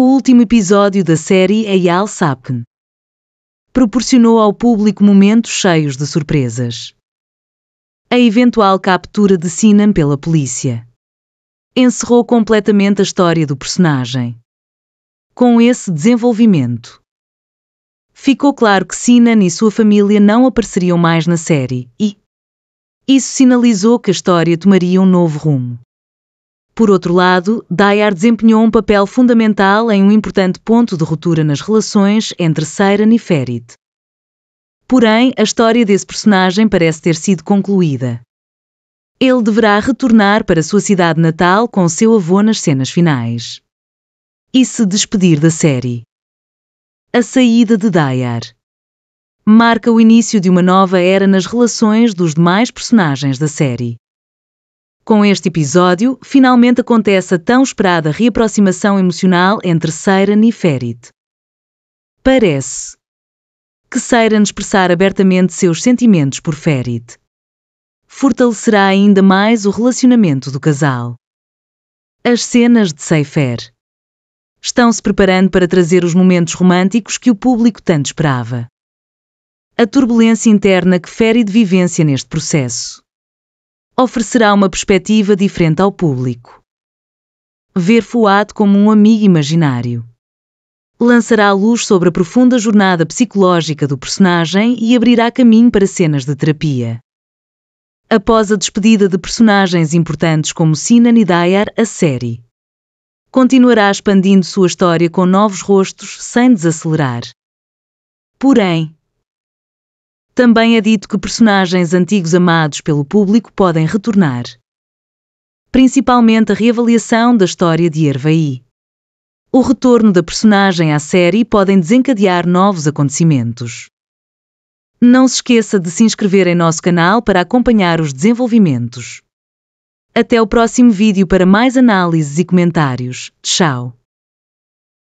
o último episódio da série Eyal Sapkin. Proporcionou ao público momentos cheios de surpresas. A eventual captura de Sinan pela polícia encerrou completamente a história do personagem. Com esse desenvolvimento, ficou claro que Sinan e sua família não apareceriam mais na série e isso sinalizou que a história tomaria um novo rumo. Por outro lado, Dyer desempenhou um papel fundamental em um importante ponto de ruptura nas relações entre Seiran e Ferit. Porém, a história desse personagem parece ter sido concluída. Ele deverá retornar para sua cidade natal com seu avô nas cenas finais. E se despedir da série. A saída de Dyer marca o início de uma nova era nas relações dos demais personagens da série. Com este episódio, finalmente acontece a tão esperada reaproximação emocional entre Seiren e Ferit. Parece que Seiren expressar abertamente seus sentimentos por Ferit fortalecerá ainda mais o relacionamento do casal. As cenas de Seifer estão-se preparando para trazer os momentos românticos que o público tanto esperava. A turbulência interna que Ferid vivencia neste processo oferecerá uma perspectiva diferente ao público. Ver Fuad como um amigo imaginário. Lançará a luz sobre a profunda jornada psicológica do personagem e abrirá caminho para cenas de terapia. Após a despedida de personagens importantes como Sinan e Dayar, a série continuará expandindo sua história com novos rostos sem desacelerar. Porém, também é dito que personagens antigos amados pelo público podem retornar. Principalmente a reavaliação da história de Ervaí. O retorno da personagem à série podem desencadear novos acontecimentos. Não se esqueça de se inscrever em nosso canal para acompanhar os desenvolvimentos. Até o próximo vídeo para mais análises e comentários. Tchau!